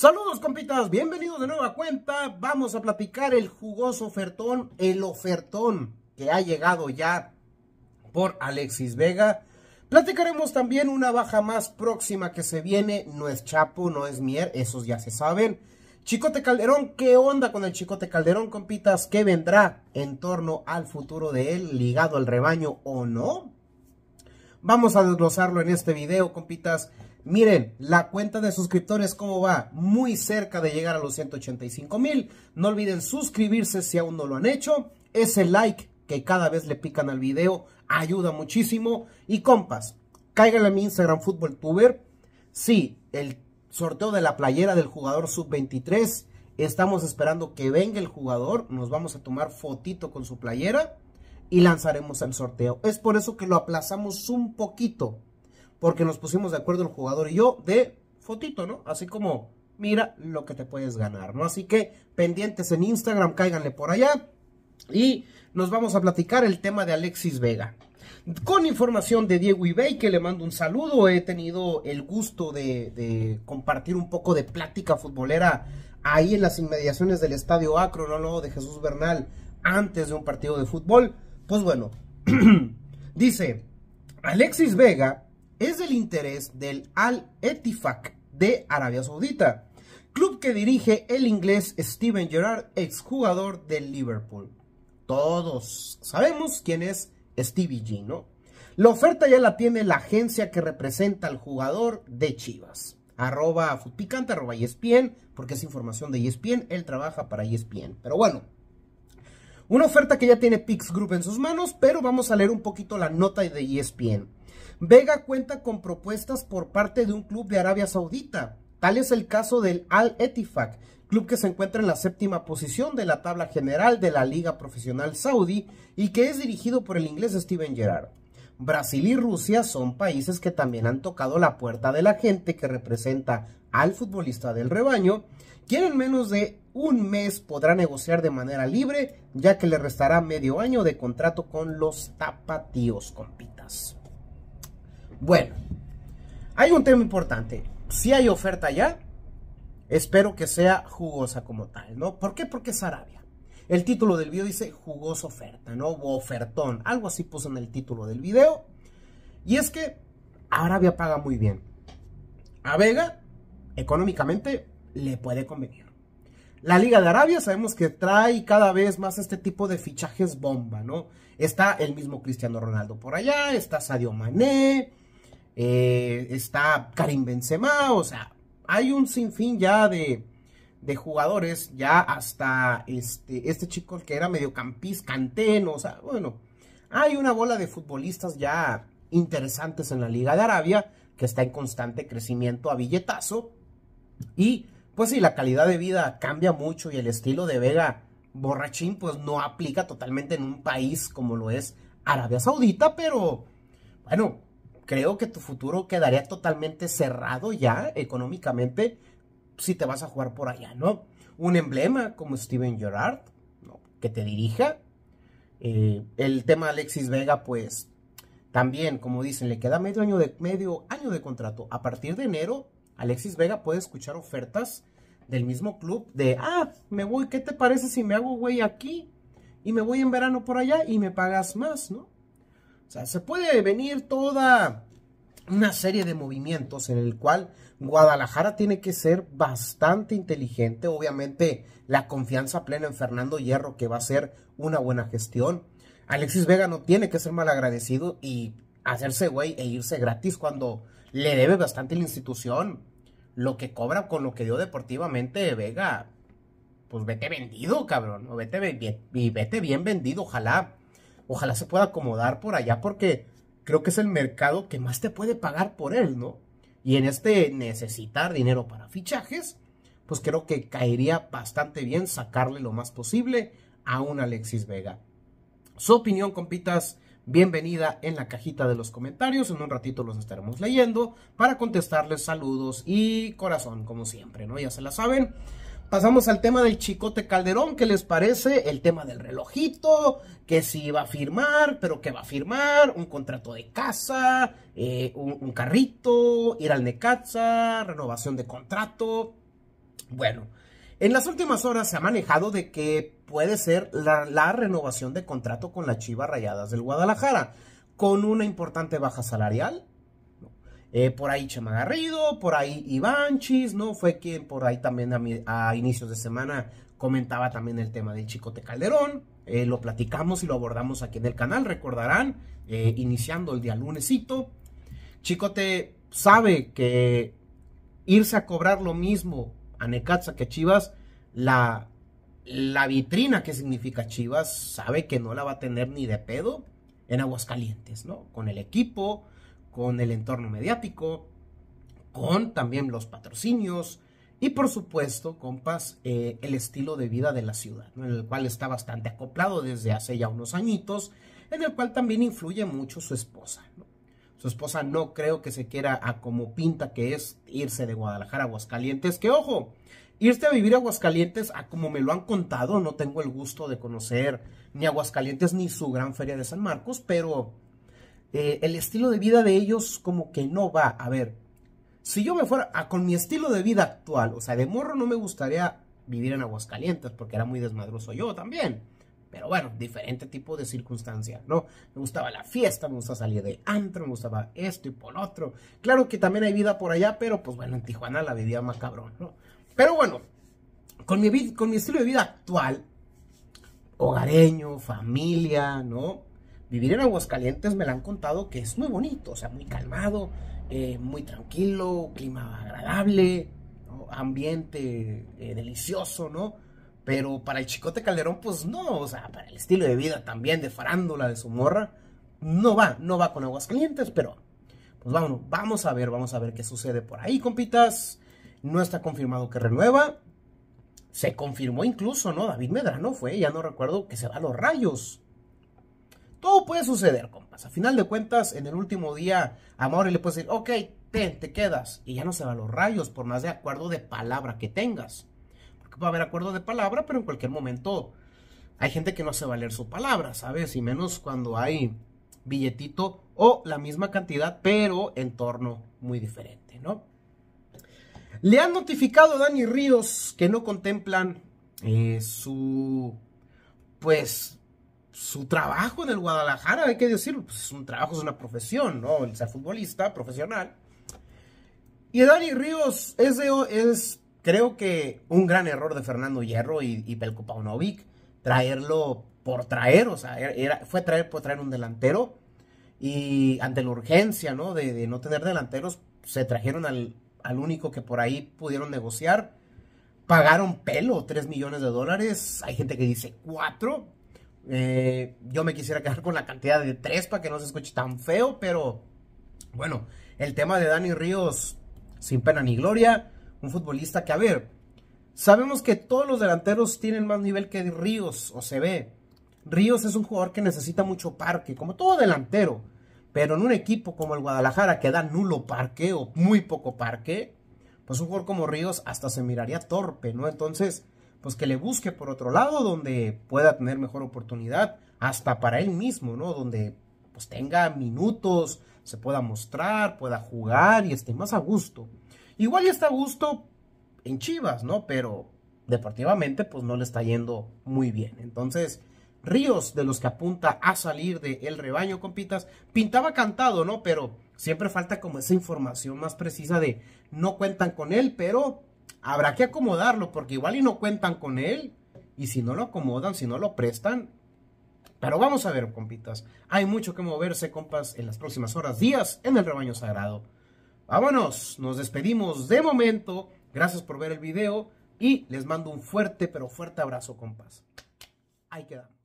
Saludos compitas, bienvenidos de nueva cuenta. Vamos a platicar el jugoso ofertón, el ofertón que ha llegado ya por Alexis Vega. Platicaremos también una baja más próxima que se viene, no es Chapo, no es Mier, esos ya se saben. Chicote Calderón, ¿qué onda con el Chicote Calderón, compitas? ¿Qué vendrá en torno al futuro de él, ligado al rebaño o no? Vamos a desglosarlo en este video, compitas. Miren, la cuenta de suscriptores cómo va, muy cerca de llegar a los 185 mil. No olviden suscribirse si aún no lo han hecho. Ese like que cada vez le pican al video ayuda muchísimo. Y compas, cáiganle a mi Instagram Fútbol Tuber. Sí, el sorteo de la playera del jugador sub-23. Estamos esperando que venga el jugador. Nos vamos a tomar fotito con su playera y lanzaremos el sorteo. Es por eso que lo aplazamos un poquito porque nos pusimos de acuerdo el jugador y yo de fotito, ¿no? Así como, mira lo que te puedes ganar, ¿no? Así que pendientes en Instagram, cáiganle por allá y nos vamos a platicar el tema de Alexis Vega. Con información de Diego Ibey, que le mando un saludo, he tenido el gusto de, compartir un poco de plática futbolera ahí en las inmediaciones del Estadio Acro, ¿no? Luego de Jesús Bernal, antes de un partido de fútbol. Pues bueno, dice, Alexis Vega es del interés del Al Etifak de Arabia Saudita, club que dirige el inglés Steven Gerrard, exjugador del Liverpool. Todos sabemos quién es Stevie G, ¿no? La oferta ya la tiene la agencia que representa al jugador de Chivas. Arroba Futpicante, arroba ESPN, porque es información de ESPN, él trabaja para ESPN. Pero bueno, una oferta que ya tiene Pix Group en sus manos, pero vamos a leer un poquito la nota de ESPN. Vega cuenta con propuestas por parte de un club de Arabia Saudita. Tal es el caso del Al Etifak, club que se encuentra en la séptima posición de la tabla general de la Liga Profesional Saudí y que es dirigido por el inglés Steven Gerrard. Brasil y Rusia son países que también han tocado la puerta de la gente que representa al futbolista del rebaño, quien en menos de un mes podrá negociar de manera libre, ya que le restará medio año de contrato con los tapatíos compitas. Bueno, hay un tema importante. Si hay oferta ya, espero que sea jugosa como tal, ¿no? ¿Por qué? Porque es Arabia. El título del video dice jugosa oferta, ¿no? O ofertón, algo así puso en el título del video. Y es que Arabia paga muy bien. A Vega, económicamente, le puede convenir. La Liga de Arabia sabemos que trae cada vez más este tipo de fichajes bomba, ¿no? Está el mismo Cristiano Ronaldo por allá, está Sadio Mané, eh, está Karim Benzema, o sea, hay un sinfín ya de, jugadores, ya hasta este, este chico que era mediocampista, canteno, o sea, bueno, hay una bola de futbolistas ya interesantes en la Liga de Arabia, que está en constante crecimiento a billetazo, y pues si la calidad de vida cambia mucho y el estilo de Vega borrachín pues no aplica totalmente en un país como lo es Arabia Saudita, pero bueno, creo que tu futuro quedaría totalmente cerrado ya económicamente si te vas a jugar por allá, ¿no? Un emblema como Steven Gerrard, ¿no? que te dirija. Eh, el tema Alexis Vega, pues también, como dicen, le queda medio año, de, medio año de contrato. A partir de enero, Alexis Vega puede escuchar ofertas del mismo club de, ah, me voy, ¿qué te parece si me hago güey aquí? Y me voy en verano por allá y me pagas más, ¿no? O sea, se puede venir toda una serie de movimientos en el cual Guadalajara tiene que ser bastante inteligente. Obviamente, la confianza plena en Fernando Hierro, que va a ser una buena gestión. Alexis Vega no tiene que ser mal agradecido y hacerse güey e irse gratis cuando le debe bastante la institución. Lo que cobra con lo que dio deportivamente Vega, pues vete vendido, cabrón. O vete, bien, vete bien vendido, ojalá ojalá se pueda acomodar por allá porque creo que es el mercado que más te puede pagar por él, ¿no? Y en este necesitar dinero para fichajes, pues creo que caería bastante bien sacarle lo más posible a un Alexis Vega. Su opinión, compitas, bienvenida en la cajita de los comentarios. En un ratito los estaremos leyendo para contestarles saludos y corazón, como siempre, ¿no? Ya se la saben. Pasamos al tema del Chicote Calderón, ¿qué les parece? El tema del relojito, que si va a firmar, pero que va a firmar, un contrato de casa, eh, un, carrito, ir al Necaxa, renovación de contrato. Bueno, en las últimas horas se ha manejado de que puede ser la, la renovación de contrato con las Chivas Rayadas del Guadalajara, con una importante baja salarial, eh, por ahí Chema Garrido, por ahí Ivanchis, ¿no? Fue quien por ahí también a, inicios de semana comentaba también el tema del Chicote Calderón. Eh, lo platicamos y lo abordamos aquí en el canal, recordarán, eh, iniciando el día lunesito. Chicote sabe que irse a cobrar lo mismo a Necaxa que Chivas, la, la vitrina que significa Chivas sabe que no la va a tener ni de pedo en Aguascalientes, ¿no? Con el equipo, con el entorno mediático, con también los patrocinios y por supuesto, compas, eh, el estilo de vida de la ciudad, en el cual está bastante acoplado desde hace ya unos añitos, en el cual también influye mucho su esposa. Su esposa no creo que se quiera a como pinta que es irse de Guadalajara a Aguascalientes, que ojo, irse a vivir a Aguascalientes, a como me lo han contado, no tengo el gusto de conocer ni Aguascalientes ni su gran feria de San Marcos, pero eh, el estilo de vida de ellos como que no va. A ver, si yo me fuera con mi estilo de vida actual, o sea, de morro no me gustaría vivir en Aguascalientes porque era muy desmadroso yo también. Pero bueno, diferente tipo de circunstancias, ¿no? Me gustaba la fiesta, me gustaba salir de antro, me gustaba esto y por otro. Claro que también hay vida por allá, pero pues bueno, en Tijuana la vivía más cabrón, ¿no? Pero bueno, con mi, con mi estilo de vida actual, hogareño, familia, ¿no? vivir en Aguascalientes me lo han contado que es muy bonito, o sea, muy calmado, eh, muy tranquilo, clima agradable, ambiente eh, delicioso, ¿no? Pero para el Chicote Calderón, pues no, o sea, para el estilo de vida también, de farándula, de su morra, no va, no va con Aguascalientes, pero pues vámonos, vamos a ver, vamos a ver qué sucede por ahí, compitas. No está confirmado que renueva. Se confirmó incluso, ¿no? David Medrano fue, ya no recuerdo, que se va a los rayos. Todo puede suceder, compas. A final de cuentas, en el último día, a Mauri le puedes decir, ok, te, te quedas. Y ya no se va los rayos, por más de acuerdo de palabra que tengas. Porque puede haber acuerdo de palabra, pero en cualquier momento hay gente que no se va a leer su palabra, ¿sabes? Y menos cuando hay billetito o la misma cantidad, pero en torno muy diferente, ¿no? Le han notificado a Dani Ríos que no contemplan eh, su, pues, su trabajo en el Guadalajara, hay que decirlo, pues, es un trabajo, es una profesión, ¿no? El ser futbolista, profesional. Y Dani Ríos, es, creo que, un gran error de Fernando Hierro y, y Pelko Paunovic, traerlo por traer, o sea, era, fue traer por traer un delantero, y ante la urgencia, ¿no? De, no tener delanteros, se trajeron al, al único que por ahí pudieron negociar, pagaron pelo, 3 millones de dólares, hay gente que dice 4, eh, yo me quisiera quedar con la cantidad de tres para que no se escuche tan feo, pero bueno, el tema de Dani Ríos, sin pena ni gloria, un futbolista que, a ver, sabemos que todos los delanteros tienen más nivel que Ríos, o se ve. Ríos es un jugador que necesita mucho parque, como todo delantero, pero en un equipo como el Guadalajara que da nulo parque o muy poco parque, pues un jugador como Ríos hasta se miraría torpe, ¿no? Entonces, pues que le busque por otro lado donde pueda tener mejor oportunidad, hasta para él mismo, ¿no? Donde pues tenga minutos, se pueda mostrar, pueda jugar y esté más a gusto. Igual ya está a gusto en Chivas, ¿no? Pero deportivamente pues no le está yendo muy bien. Entonces, Ríos, de los que apunta a salir de el rebaño, compitas, pintaba cantado, ¿no? Pero siempre falta como esa información más precisa de no cuentan con él, pero habrá que acomodarlo porque igual y no cuentan con él. Y si no lo acomodan, si no lo prestan. Pero vamos a ver, compitas. Hay mucho que moverse, compas, en las próximas horas, días, en el rebaño sagrado. Vámonos, nos despedimos de momento. Gracias por ver el video y les mando un fuerte, pero fuerte abrazo, compas. Ahí quedamos.